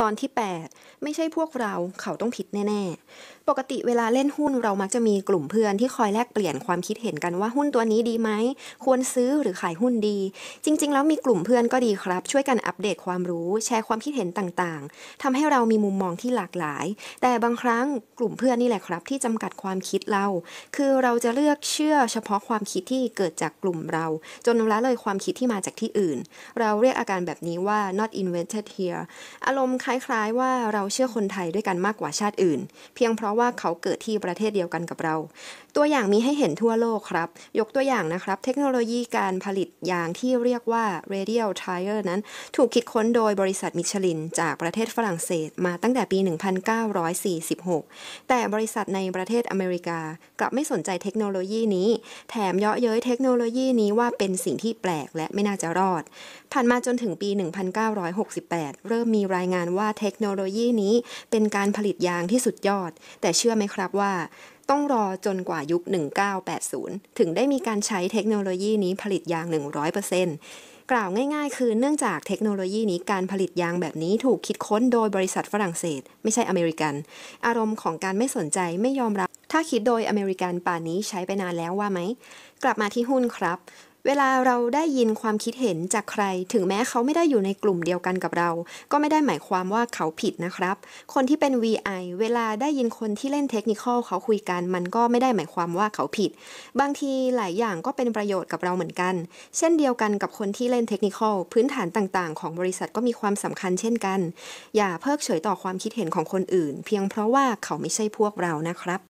ตอนที่ 8 ไม่ใช่พวกเราเขาต้องผิดแน่ ๆ ปกติเวลาเล่นหุ้นเรามักจะมีกลุ่มเพื่อนที่คอยแลกเปลี่ยนความคิดเห็นกันว่าหุ้นตัวนี้ดีไหม ควรซื้อหรือขายหุ้นดี จริงๆแล้วมีกลุ่มเพื่อนก็ดีครับ ช่วยกันอัปเดตความรู้ แชร์ความคิดเห็นต่างๆ ทำให้เรามีมุมมองที่หลากหลาย แต่บางครั้งกลุ่มเพื่อนนี่แหละครับที่จำกัดความคิดเรา คือเราจะเลือกเชื่อเฉพาะความคิดที่เกิดจากกลุ่มเรา จนละเลยความคิดที่มาจากที่อื่น เราเรียกอาการแบบนี้ว่า not i n v e n t e d here อารมณ์คล้ายๆว่าเราเชื่อคนไทยด้วยกันมากกว่าชาติอื่น เพียงเพราะว่าเขาเกิดที่ประเทศเดียวกันกับเรา ตัวอย่างมีให้เห็นทั่วโลกครับ ยกตัวอย่างนะครับเทคโนโลยีการผลิตยางที่เรียกว่า radial tire นั้น ถูกคิดค้นโดยบริษัทมิชลิน จากประเทศฝรั่งเศสมาตั้งแต่ปี 1946 แต่บริษัทในประเทศอเมริกา กลับไม่สนใจเทคโนโลยีนี้ แถมเยาะเย้ยเทคโนโลยีนี้ว่าเป็นสิ่งที่แปลกและไม่น่าจะรอด ผ่านมาจนถึงปี 1968 เริ่มมีรายงานว่าเทคโนโลยีนี้เป็นการผลิตยางที่สุดยอด แต่เชื่อไหมครับว่า ต้องรอจนกว่ายุค 1980 ถึงได้มีการใช้เทคโนโลยีนี้ผลิตยาง 100%กล่าวง่ายๆ คือเนื่องจากเทคโนโลยีนี้การผลิตยางแบบนี้ถูกคิดค้นโดยบริษัทฝรั่งเศสไม่ใช่อเมริกัน อารมณ์ของการไม่สนใจไม่ยอมรับถ้าคิดโดยอเมริกันป่านนี้ใช้ไปนานแล้วว่าไหม กลับมาที่หุ้นครับ เวลาเราได้ยินความคิดเห็นจากใคร ถึงแม้เขาไม่ได้อยู่ในกลุ่มเดียวกันกับเรา ก็ไม่ได้หมายความว่าเขาผิดนะครับ คนที่เป็น VI เวลาได้ยินคนที่เล่นเทคนิคอล เขาคุยกันมันก็ไม่ได้หมายความว่าเขาผิด บางทีหลายอย่างก็เป็นประโยชน์กับเราเหมือนกัน เช่นเดียวกันกับคนที่เล่นเทคนิคอล พื้นฐานต่างๆของบริษัทก็มีความสำคัญ เช่นกัน อย่าเพิกเฉยต่อความคิดเห็นของคนอื่น เพียงเพราะว่าเขาไม่ใช่พวกเรานะครับ